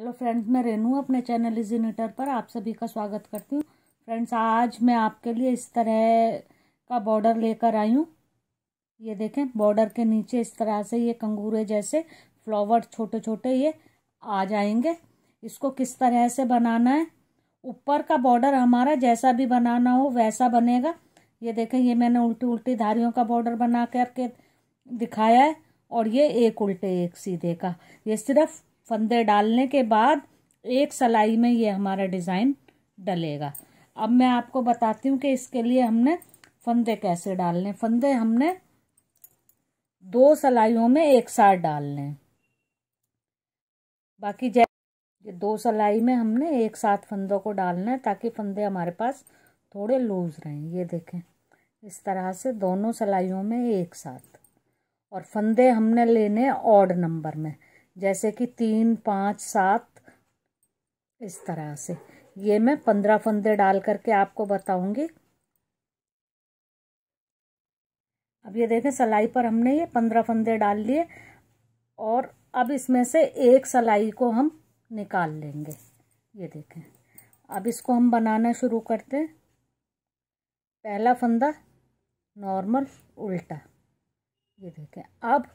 hello friends मैं रेनू अपने channel is नीटर पर आप सभी का स्वागत करती हूँ फ्रेंड्स आज मैं आपके लिए इस तरह का बॉर्डर लेकर आई हूँ ये देखें बॉर्डर के नीचे इस तरह से ये कंगूरे जैसे फ्लावर छोटे छोटे ये आ जाएंगे इसको किस तरह से बनाना है ऊपर का बॉर्डर हमारा जैसा भी बनाना हो वैसा बनेगा ये देखें ये मैंने उल्टी उल्टी धारियों का बॉर्डर बना करके दिखाया है और ये एक उल्टे एक सीधे का ये सिर्फ फंदे डालने के बाद एक सलाई में ये हमारा डिज़ाइन डलेगा अब मैं आपको बताती हूँ कि इसके लिए हमने फंदे कैसे डालने फंदे हमने दो सलाइयों में एक साथ डालने बाकी ये दो सलाई में हमने एक साथ फंदों को डालना है ताकि फंदे हमारे पास थोड़े लूज रहें ये देखें इस तरह से दोनों सलाइयों में एक साथ और फंदे हमने लेने ऑड नंबर में जैसे कि तीन पाँच सात इस तरह से ये मैं पंद्रह फंदे डाल करके आपको बताऊंगी अब ये देखें सलाई पर हमने ये पंद्रह फंदे डाल लिए और अब इसमें से एक सलाई को हम निकाल लेंगे ये देखें अब इसको हम बनाना शुरू करते हैं पहला फंदा नॉर्मल उल्टा ये देखें अब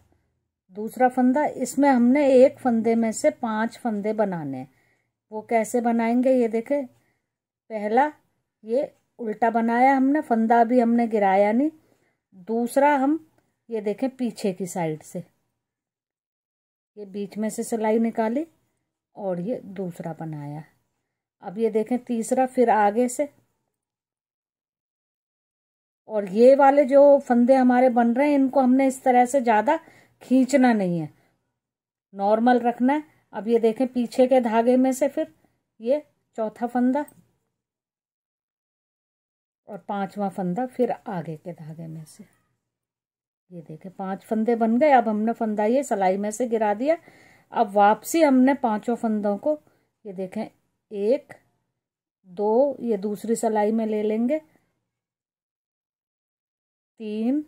दूसरा फंदा इसमें हमने एक फंदे में से पांच फंदे बनाने वो कैसे बनाएंगे ये देखें पहला ये उल्टा बनाया हमने फंदा भी हमने गिराया नहीं दूसरा हम ये देखें पीछे की साइड से ये बीच में से सिलाई निकाली और ये दूसरा बनाया अब ये देखें तीसरा फिर आगे से और ये वाले जो फंदे हमारे बन रहे हैं इनको हमने इस तरह से ज़्यादा खींचना नहीं है नॉर्मल रखना है अब ये देखें पीछे के धागे में से फिर ये चौथा फंदा और पांचवा फंदा फिर आगे के धागे में से ये देखें पांच फंदे बन गए अब हमने फंदा ये सलाई में से गिरा दिया अब वापसी हमने पांचों फंदों को ये देखें एक दो ये दूसरी सलाई में ले लेंगे तीन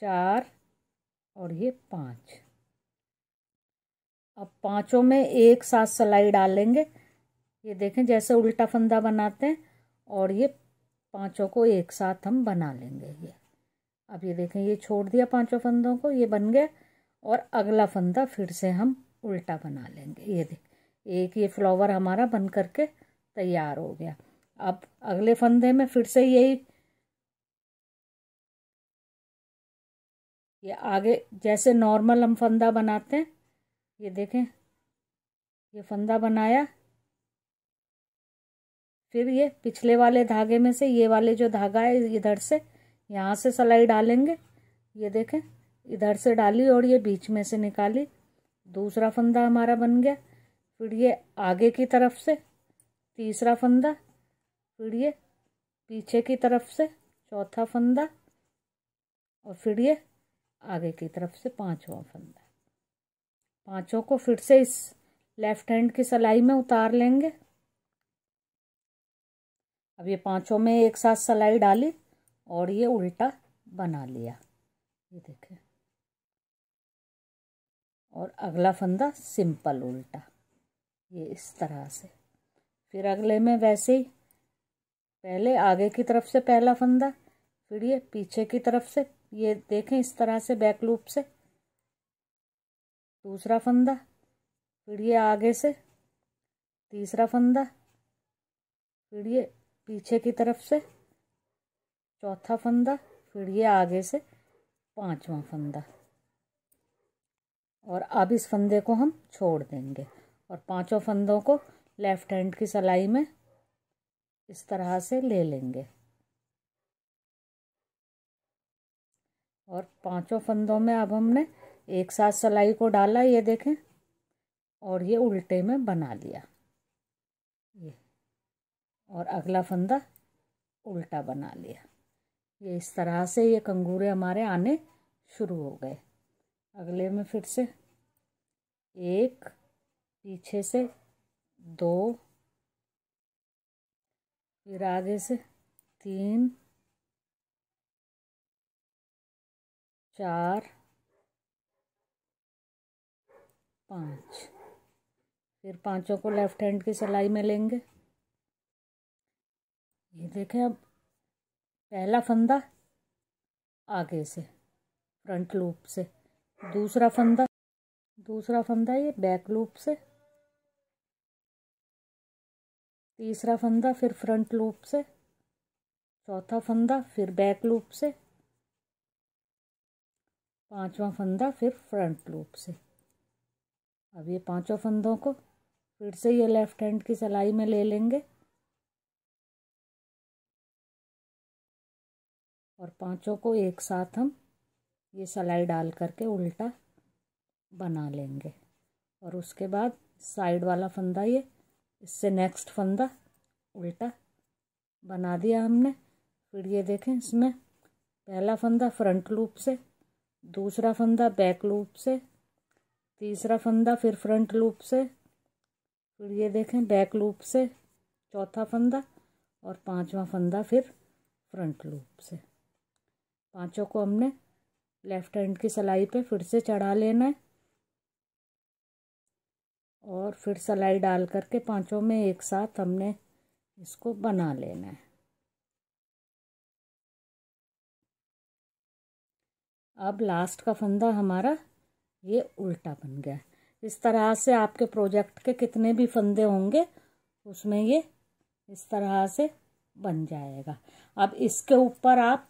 चार और ये पाँच अब पांचों में एक साथ सिलाई डालेंगे ये देखें जैसे उल्टा फंदा बनाते हैं और ये पांचों को एक साथ हम बना लेंगे ये अब ये देखें ये छोड़ दिया पांचों फंदों को ये बन गया और अगला फंदा फिर से हम उल्टा बना लेंगे ये देख एक ये फ्लावर हमारा बन करके तैयार हो गया अब अगले फंदे में फिर से यही ये आगे जैसे नॉर्मल हम फंदा बनाते हैं ये देखें ये फंदा बनाया फिर ये पिछले वाले धागे में से ये वाले जो धागा है इधर से यहाँ से सलाई डालेंगे ये देखें इधर से डाली और ये बीच में से निकाली दूसरा फंदा हमारा बन गया फिर ये आगे की तरफ से तीसरा फंदा फिर ये पीछे की तरफ से चौथा फंदा और फिर ये आगे की तरफ से पांचवा फंदा पांचों को फिर से इस लेफ्ट हैंड की सलाई में उतार लेंगे अब ये पांचों में एक साथ सलाई डाली और ये उल्टा बना लिया ये देखे और अगला फंदा सिंपल उल्टा ये इस तरह से फिर अगले में वैसे ही पहले आगे की तरफ से पहला फंदा फिर ये पीछे की तरफ से ये देखें इस तरह से बैक लूप से दूसरा फंदा फिर ये आगे से तीसरा फंदा फिर ये पीछे की तरफ से चौथा फंदा फिर ये आगे से पांचवा फंदा और अब इस फंदे को हम छोड़ देंगे और पांचों फंदों को लेफ़्ट हैंड की सलाई में इस तरह से ले लेंगे और पांचों फंदों में अब हमने एक साथ सलाई को डाला ये देखें और ये उल्टे में बना लिया ये और अगला फंदा उल्टा बना लिया ये इस तरह से ये कंगूरे हमारे आने शुरू हो गए अगले में फिर से एक पीछे से दो फिर आगे से तीन चार पाँच फिर पांचों को लेफ्ट हैंड की सिलाई में लेंगे ये देखें अब पहला फंदा आगे से फ्रंट लूप से दूसरा फंदा दूसरा फंदा ये बैक लूप से तीसरा फंदा फिर फ्रंट लूप से चौथा फंदा फिर बैक लूप से पांचवा फंदा फिर फ्रंट लूप से अब ये पांचों फंदों को फिर से ये लेफ्ट हैंड की सलाई में ले लेंगे और पांचों को एक साथ हम ये सलाई डाल करके उल्टा बना लेंगे और उसके बाद साइड वाला फंदा ये इससे नेक्स्ट फंदा उल्टा बना दिया हमने फिर ये देखें इसमें पहला फंदा फ्रंट लूप से दूसरा फंदा बैक लूप से तीसरा फंदा फिर फ्रंट लूप से फिर ये देखें बैक लूप से चौथा फंदा और पांचवा फंदा फिर फ्रंट लूप से पांचों को हमने लेफ्ट हैंड की सिलाई पे फिर से चढ़ा लेना है और फिर सिलाई डाल करके पांचों में एक साथ हमने इसको बना लेना है अब लास्ट का फंदा हमारा ये उल्टा बन गया इस तरह से आपके प्रोजेक्ट के कितने भी फंदे होंगे उसमें ये इस तरह से बन जाएगा अब इसके ऊपर आप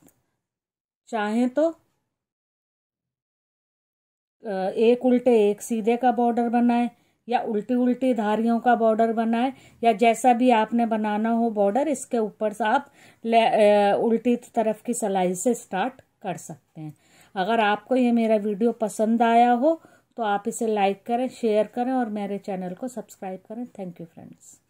चाहें तो एक उल्टे एक सीधे का बॉर्डर बनाएं या उल्टी उल्टी धारियों का बॉर्डर बनाएं या जैसा भी आपने बनाना हो बॉर्डर इसके ऊपर से आप उल्टी तरफ की सलाई से स्टार्ट कर सकते हैं अगर आपको ये मेरा वीडियो पसंद आया हो तो आप इसे लाइक करें शेयर करें और मेरे चैनल को सब्सक्राइब करें थैंक यू फ्रेंड्स